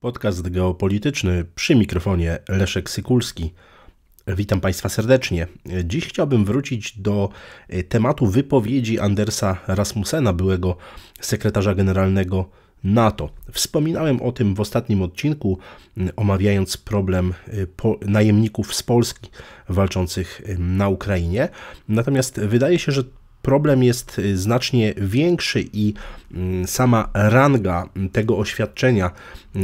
Podcast geopolityczny przy mikrofonie Leszek Sykulski. Witam Państwa serdecznie. Dziś chciałbym wrócić do e, tematu wypowiedzi Andersa Rasmussena, byłego sekretarza generalnego NATO. Wspominałem o tym w ostatnim odcinku, omawiając problem e, najemników z Polski walczących e, na Ukrainie. Natomiast wydaje się, że problem jest y, znacznie większy i mm, sama ranga tego oświadczenia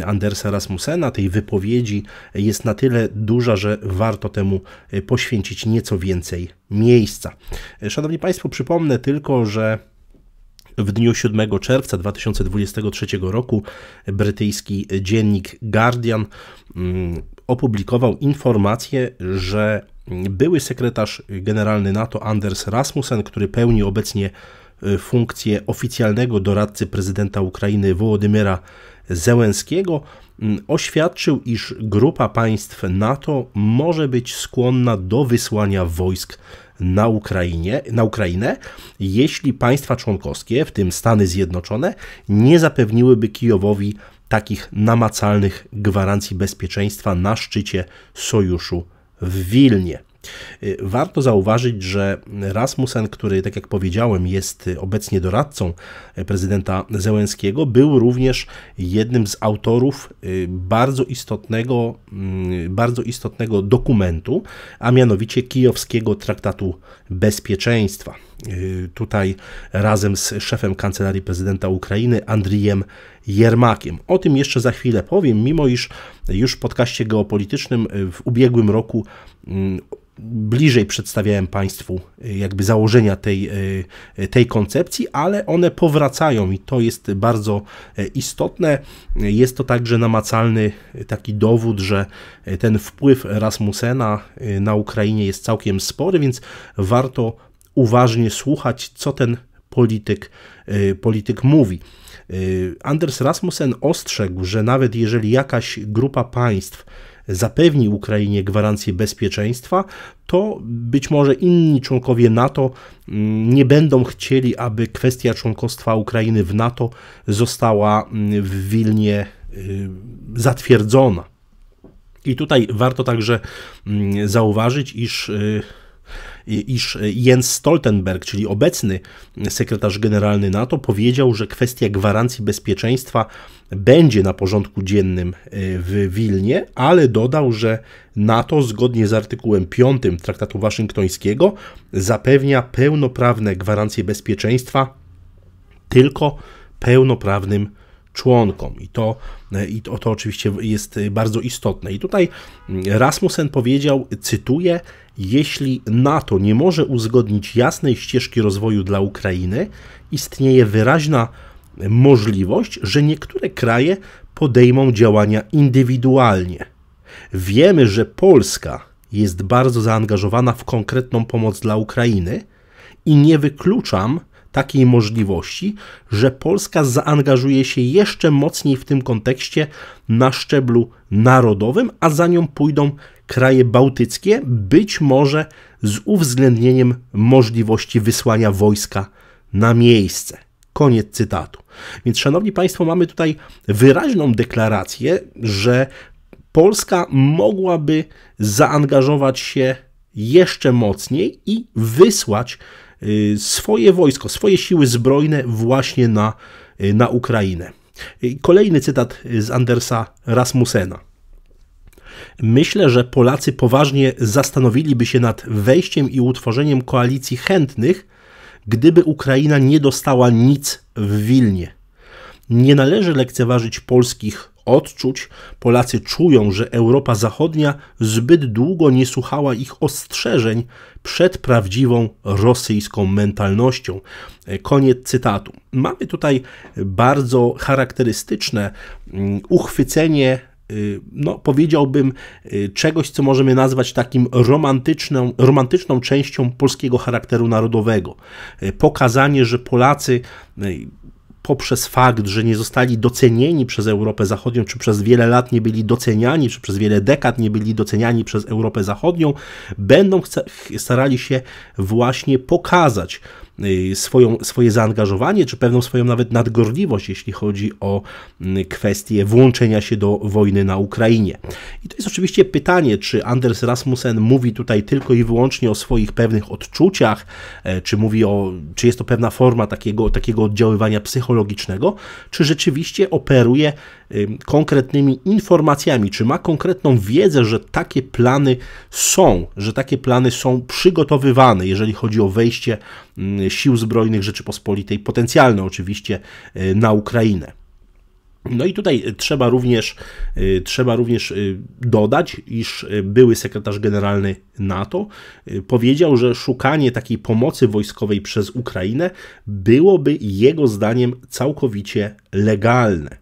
Andersa Rasmussena, tej wypowiedzi jest na tyle duża, że warto temu y, poświęcić nieco więcej miejsca. Szanowni Państwo, przypomnę tylko, że w dniu 7 czerwca 2023 roku brytyjski dziennik Guardian mm, opublikował informację, że były sekretarz generalny NATO Anders Rasmussen, który pełni obecnie e, funkcję oficjalnego doradcy prezydenta Ukrainy Wołodymyra Zełenskiego, oświadczył, iż grupa państw NATO może być skłonna do wysłania wojsk na, Ukrainie, na Ukrainę, jeśli państwa członkowskie, w tym Stany Zjednoczone, nie zapewniłyby Kijowowi takich namacalnych gwarancji bezpieczeństwa na szczycie Sojuszu w Wilnie. Y, warto zauważyć, że Rasmussen, który, tak jak powiedziałem, jest obecnie doradcą y, prezydenta Zełenskiego, był również jednym z autorów y, bardzo istotnego, mm, bardzo istotnego dokumentu, a mianowicie Kijowskiego Traktatu Bezpieczeństwa. Y, tutaj razem z szefem kancelarii prezydenta Ukrainy Andrijem Jermakiem. O tym jeszcze za chwilę powiem, mimo iż już w podcaście geopolitycznym y, w ubiegłym roku mm, bliżej przedstawiałem Państwu y, jakby założenia tej, tej koncepcji, ale one powracają i to jest bardzo istotne. Jest to także namacalny taki dowód, że ten wpływ Rasmusena na Ukrainie jest całkiem spory, więc warto uważnie słuchać, co ten polityk, y, polityk mówi. Y, Anders Rasmussen ostrzegł, że nawet jeżeli jakaś grupa państw zapewni Ukrainie gwarancję bezpieczeństwa, to być może inni członkowie NATO mm, nie będą chcieli, aby kwestia członkostwa Ukrainy w NATO została mm, w Wilnie y, zatwierdzona. I tutaj warto także mm, zauważyć, iż Y, iż Jens Stoltenberg, czyli obecny sekretarz generalny NATO, powiedział, że kwestia gwarancji bezpieczeństwa będzie na porządku dziennym y, w Wilnie, ale dodał, że NATO zgodnie z artykułem 5 Traktatu Waszyngtońskiego zapewnia pełnoprawne gwarancje bezpieczeństwa tylko pełnoprawnym członkom. I to, i to, to oczywiście jest bardzo istotne. I tutaj Rasmussen powiedział, cytuję, jeśli NATO nie może uzgodnić jasnej ścieżki rozwoju dla Ukrainy, istnieje wyraźna możliwość, że niektóre kraje podejmą działania indywidualnie. Wiemy, że Polska jest bardzo zaangażowana w konkretną pomoc dla Ukrainy i nie wykluczam, takiej możliwości, że Polska zaangażuje się jeszcze mocniej w tym kontekście na szczeblu narodowym, a za nią pójdą kraje bałtyckie, być może z uwzględnieniem możliwości wysłania wojska na miejsce. Koniec cytatu. Więc, szanowni Państwo, mamy tutaj wyraźną deklarację, że Polska mogłaby zaangażować się jeszcze mocniej i wysłać Y, swoje wojsko, swoje siły zbrojne właśnie na, y, na Ukrainę. Y, kolejny cytat z Andersa Rasmusena. Myślę, że Polacy poważnie zastanowiliby się nad wejściem i utworzeniem koalicji chętnych, gdyby Ukraina nie dostała nic w Wilnie. Nie należy lekceważyć polskich odczuć, Polacy czują, że Europa Zachodnia zbyt długo nie słuchała ich ostrzeżeń przed prawdziwą rosyjską mentalnością. E, koniec cytatu. Mamy tutaj bardzo charakterystyczne mm, uchwycenie y, no, powiedziałbym, y, czegoś, co możemy nazwać takim romantyczną, romantyczną częścią polskiego charakteru narodowego. E, pokazanie, że Polacy no poprzez fakt, że nie zostali docenieni przez Europę Zachodnią, czy przez wiele lat nie byli doceniani, czy przez wiele dekad nie byli doceniani przez Europę Zachodnią, będą starali się właśnie pokazać Y, swoją, swoje zaangażowanie, czy pewną swoją nawet nadgorliwość, jeśli chodzi o mm, kwestię włączenia się do wojny na Ukrainie. I to jest oczywiście pytanie, czy Anders Rasmussen mówi tutaj tylko i wyłącznie o swoich pewnych odczuciach, e, czy mówi o, czy jest to pewna forma takiego, takiego oddziaływania psychologicznego, czy rzeczywiście operuje konkretnymi informacjami, czy ma konkretną wiedzę, że takie plany są, że takie plany są przygotowywane, jeżeli chodzi o wejście sił zbrojnych Rzeczypospolitej, potencjalne oczywiście, y, na Ukrainę. No i tutaj trzeba również, y, trzeba również y, dodać, iż były sekretarz generalny NATO powiedział, że szukanie takiej pomocy wojskowej przez Ukrainę byłoby jego zdaniem całkowicie legalne.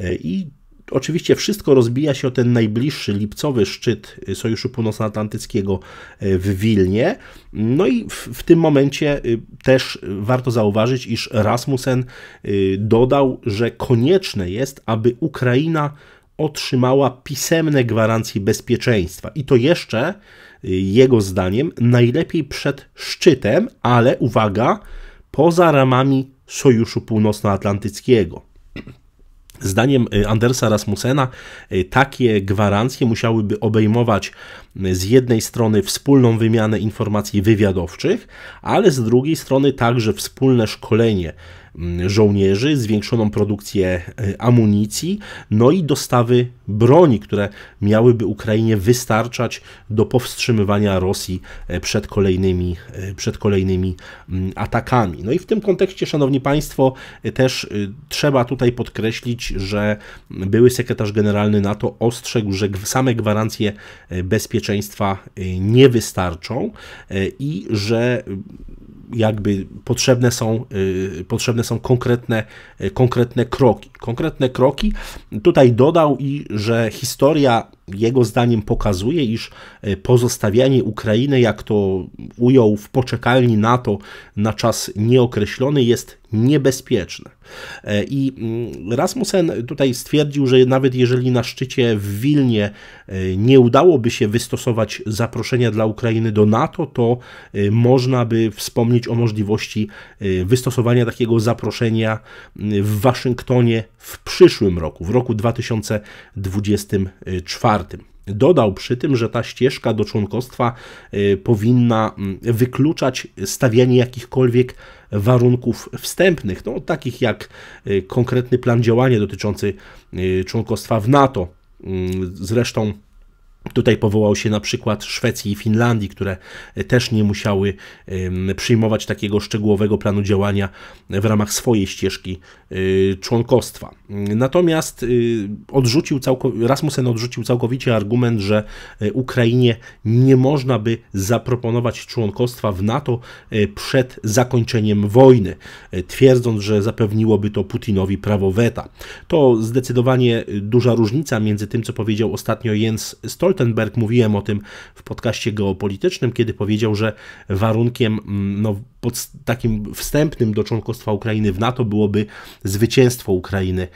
E, I Oczywiście wszystko rozbija się o ten najbliższy lipcowy szczyt e, Sojuszu Północnoatlantyckiego e, w Wilnie. No i w, w, tym momencie też warto zauważyć, iż Rasmussen dodał, że konieczne jest, aby Ukraina otrzymała pisemne gwarancje bezpieczeństwa. I to jeszcze, jego zdaniem, najlepiej przed szczytem, ale uwaga, poza ramami Sojuszu Północnoatlantyckiego. Zdaniem y, Andersa Rasmussena y, takie gwarancje musiałyby obejmować y, z jednej strony wspólną wymianę informacji wywiadowczych, ale z drugiej strony także wspólne szkolenie żołnierzy, zwiększoną produkcję e, amunicji, no i dostawy broni, które miałyby Ukrainie wystarczać do powstrzymywania Rosji e, przed kolejnymi, e, przed kolejnymi mm, atakami. No i w tym kontekście, Szanowni Państwo, też trzeba tutaj podkreślić, że były sekretarz generalny NATO ostrzegł, że same gwarancje bezpieczeństwa nie wystarczą i że jakby potrzebne są, y, potrzebne są konkretne, y, konkretne kroki. Konkretne kroki. Tutaj dodał i że historia jego zdaniem pokazuje, iż y, pozostawianie Ukrainy, jak to ujął w poczekalni NATO na czas nieokreślony, jest niebezpieczne. E, I mm, Rasmussen tutaj stwierdził, że nawet jeżeli na szczycie w Wilnie e, nie udałoby się wystosować zaproszenia dla Ukrainy do NATO, to e, można by wspomnieć o możliwości wystosowania takiego zaproszenia mm, w Waszyngtonie w przyszłym roku, w roku 2024. Dodał przy tym, że ta ścieżka do członkostwa y, powinna mm, wykluczać stawianie jakichkolwiek warunków wstępnych, no, takich jak y, konkretny plan działania dotyczący y, członkostwa w NATO. Mm, zresztą Tutaj powołał się na przykład Szwecji i Finlandii, które y, też nie musiały przyjmować takiego szczegółowego planu działania w ramach swojej ścieżki y, członkostwa. Natomiast y, odrzucił całkow- Rasmussen odrzucił całkowicie argument, że Ukrainie nie można by zaproponować członkostwa w NATO przed zakończeniem wojny, twierdząc, że zapewniłoby to Putinowi prawo weta. To zdecydowanie duża różnica między tym, co powiedział ostatnio Jens Stoltenberg, Stoltenberg. Mówiłem o tym w podcaście geopolitycznym, kiedy powiedział, że warunkiem mm, no, pod takim wstępnym do członkostwa Ukrainy w NATO byłoby zwycięstwo Ukrainy y,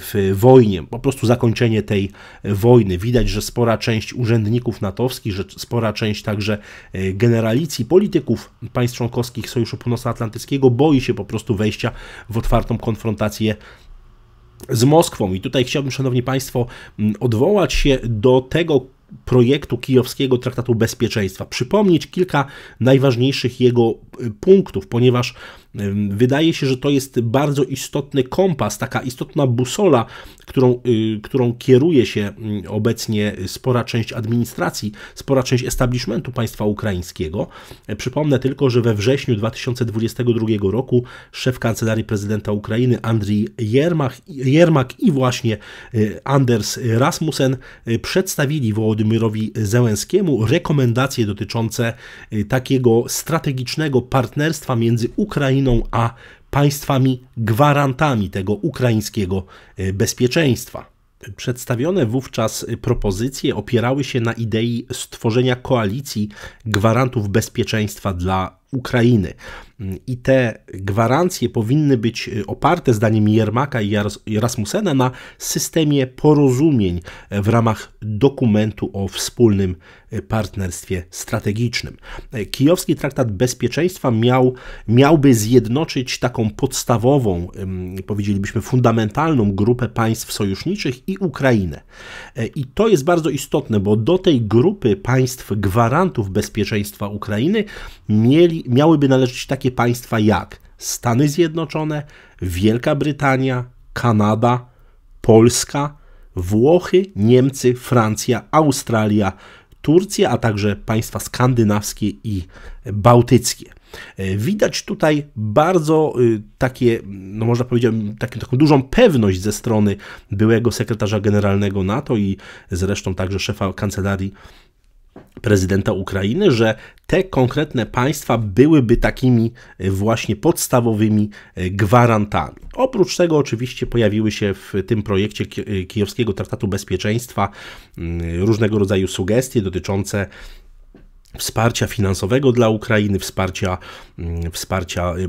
w wojnie, po prostu zakończenie tej wojny. Widać, że spora część urzędników natowskich, że spora część także y, generalicji, polityków państw członkowskich Sojuszu Północnoatlantyckiego boi się po prostu wejścia w otwartą konfrontację z Moskwą. I tutaj chciałbym, Szanowni Państwo, mm, odwołać się do tego, projektu kijowskiego Traktatu Bezpieczeństwa, przypomnieć kilka najważniejszych jego y, punktów, ponieważ wydaje się, że to jest bardzo istotny kompas, taka istotna busola, którą, y, którą kieruje się obecnie spora część administracji, spora część establishmentu państwa ukraińskiego. E, przypomnę tylko, że we wrześniu 2022 roku szef kancelarii prezydenta Ukrainy Andrii Jermak, Jermak i właśnie y, Anders Rasmussen przedstawili Wołodymyrowi Wołodymyrowi Zełenskiemu rekomendacje dotyczące y, takiego strategicznego partnerstwa między Ukrainą a państwami gwarantami tego ukraińskiego y, bezpieczeństwa. Przedstawione wówczas y, propozycje opierały się na idei stworzenia koalicji gwarantów bezpieczeństwa dla Ukrainy. I te gwarancje powinny być y, oparte, zdaniem Jermaka i Rasmusena, na systemie porozumień w ramach dokumentu o wspólnym y, partnerstwie strategicznym. Y, kijowski Traktat Bezpieczeństwa miał, miałby zjednoczyć taką podstawową, powiedzielibyśmy fundamentalną grupę państw sojuszniczych i Ukrainę. I to jest bardzo istotne, bo do tej grupy państw gwarantów bezpieczeństwa Ukrainy mieli miałyby należeć takie państwa jak Stany Zjednoczone, Wielka Brytania, Kanada, Polska, Włochy, Niemcy, Francja, Australia, Turcja, a także państwa skandynawskie i bałtyckie. E, widać tutaj bardzo y, takie, no można powiedzieć, taką, taką dużą pewność ze strony byłego sekretarza generalnego NATO i zresztą także szefa kancelarii prezydenta Ukrainy, że te konkretne państwa byłyby takimi e, właśnie podstawowymi e, gwarantami. Oprócz tego, oczywiście, pojawiły się w tym projekcie e, Kijowskiego Traktatu Bezpieczeństwa mm, różnego rodzaju sugestie dotyczące wsparcia finansowego dla Ukrainy, wsparcia, mm, wsparcia y, y,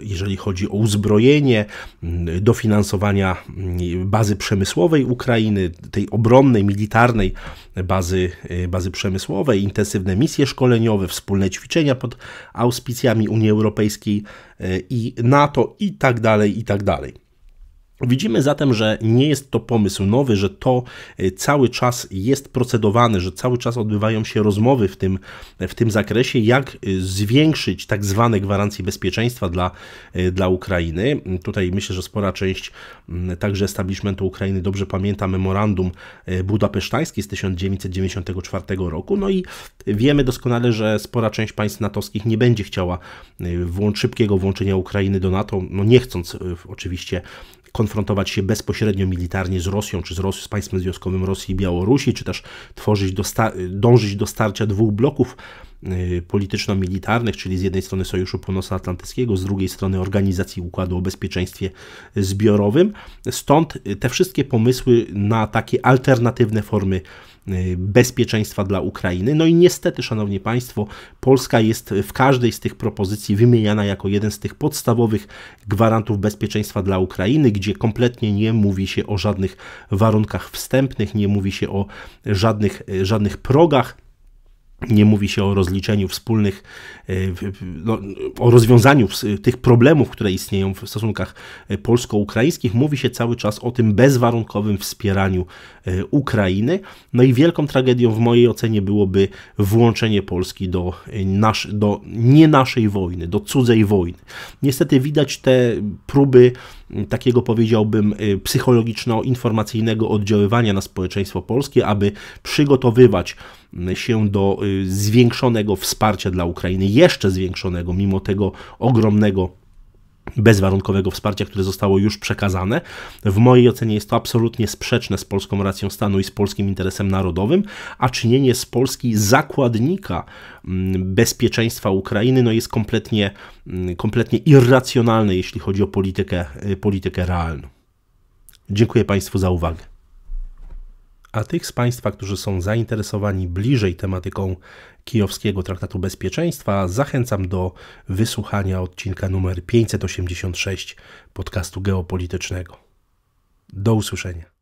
jeżeli chodzi o uzbrojenie, mm, dofinansowania mm, bazy przemysłowej Ukrainy, tej obronnej, militarnej bazy, y, bazy przemysłowej, intensywne misje szkoleniowe, wspólne ćwiczenia pod auspicjami Unii Europejskiej i NATO i tak dalej, i tak dalej. Widzimy zatem, że nie jest to pomysł nowy, że to y, cały czas jest procedowane, że cały czas odbywają się rozmowy w tym, w tym zakresie, jak y, zwiększyć tak zwane gwarancje bezpieczeństwa dla, y, dla Ukrainy. Tutaj myślę, że spora część mm, także establishmentu Ukrainy dobrze pamięta memorandum budapesztańskie z 1994 roku. No i wiemy doskonale, że spora część państw natowskich nie będzie chciała włącz, szybkiego włączenia Ukrainy do NATO, no nie chcąc oczywiście konfrontować się bezpośrednio militarnie z Rosją, czy z, Ros z państwem związkowym Rosji i Białorusi, czy też tworzyć do dążyć do starcia dwóch bloków Y, polityczno-militarnych, czyli z jednej strony Sojuszu Północnoatlantyckiego, z drugiej strony Organizacji Układu o Bezpieczeństwie Zbiorowym. Stąd y, te wszystkie pomysły na takie alternatywne formy y, bezpieczeństwa dla Ukrainy. No i niestety, Szanowni Państwo, Polska jest w każdej z tych propozycji wymieniana jako jeden z tych podstawowych gwarantów bezpieczeństwa dla Ukrainy, gdzie kompletnie nie mówi się o żadnych warunkach wstępnych, nie mówi się o żadnych, żadnych progach nie mówi się o rozliczeniu wspólnych, e, no, o rozwiązaniu tych problemów, które istnieją w stosunkach e, polsko-ukraińskich. Mówi się cały czas o tym bezwarunkowym wspieraniu e, Ukrainy. No i wielką tragedią w mojej ocenie byłoby włączenie Polski do, nasz, do nie naszej wojny, do cudzej wojny. Niestety widać te próby takiego powiedziałbym y, psychologiczno-informacyjnego oddziaływania na społeczeństwo polskie, aby przygotowywać mm, się do y, zwiększonego wsparcia dla Ukrainy, jeszcze zwiększonego, mimo tego ogromnego bezwarunkowego wsparcia, które zostało już przekazane. W mojej ocenie jest to absolutnie sprzeczne z polską racją stanu i z polskim interesem narodowym, a czynienie z Polski zakładnika mm, bezpieczeństwa Ukrainy no jest kompletnie, mm, kompletnie irracjonalne, jeśli chodzi o politykę, y, politykę realną. Dziękuję Państwu za uwagę a tych z Państwa, którzy są zainteresowani bliżej tematyką Kijowskiego Traktatu Bezpieczeństwa, zachęcam do wysłuchania odcinka numer 586 podcastu geopolitycznego. Do usłyszenia.